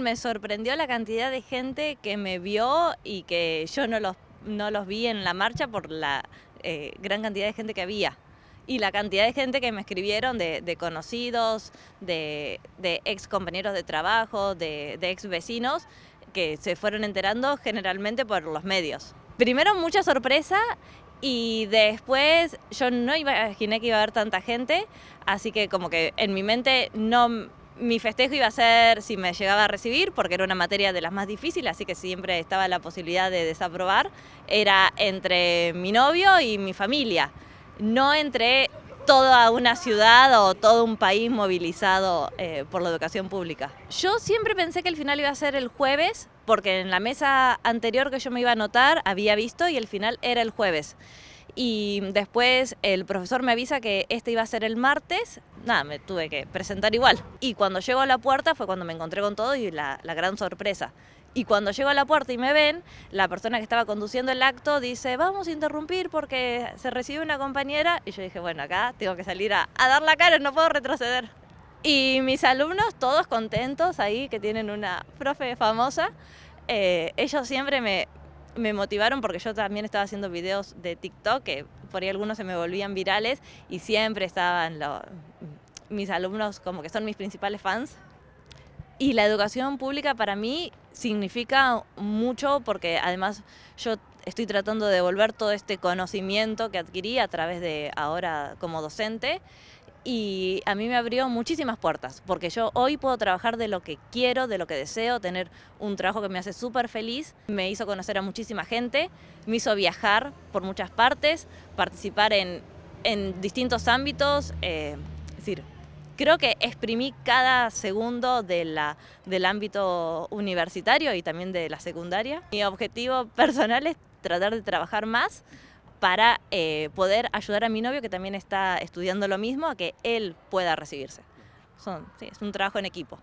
Me sorprendió la cantidad de gente que me vio y que yo no los, no los vi en la marcha por la eh, gran cantidad de gente que había. Y la cantidad de gente que me escribieron de, conocidos, de, ex compañeros de trabajo, de, de ex vecinos, que se fueron enterando generalmente por los medios. Primero mucha sorpresa y después yo no imaginé que iba a haber tanta gente, así que como que en mi mente no, mi festejo iba a ser si me llegaba a recibir, porque era una materia de las más difíciles, así que siempre estaba la posibilidad de desaprobar, era entre mi novio y mi familia, no entre toda una ciudad o todo un país movilizado eh, por la educación pública. Yo siempre pensé que el final iba a ser el jueves, porque en la mesa anterior que yo me iba a anotar había visto y el final era el jueves y después el profesor me avisa que este iba a ser el martes, nada, me tuve que presentar igual. Y cuando llego a la puerta fue cuando me encontré con todo y la, gran sorpresa. Y cuando llego a la puerta y me ven, la persona que estaba conduciendo el acto dice, vamos a interrumpir porque se recibe una compañera. Y yo dije, bueno, acá tengo que salir a, dar la cara, no puedo retroceder. Y mis alumnos, todos contentos ahí, que tienen una profe famosa, eh, ellos siempre me, me motivaron porque yo también estaba haciendo videos de TikTok, que por ahí algunos se me volvían virales y siempre estaban mis alumnos como que son mis principales fans. Y la educación pública para mí significa mucho porque además yo estoy tratando de devolver todo este conocimiento que adquirí a través de ahora como docente y a mí me abrió muchísimas puertas, porque yo hoy puedo trabajar de lo que quiero, de lo que deseo, tener un trabajo que me hace súper feliz, me hizo conocer a muchísima gente, me hizo viajar por muchas partes, participar en, en distintos ámbitos, eh, es decir, creo que exprimí cada segundo de la, del ámbito universitario y también de la secundaria. Mi objetivo personal es tratar de trabajar más para eh, poder ayudar a mi novio, que también está estudiando lo mismo, a que él pueda recibirse. Son, es un trabajo en equipo.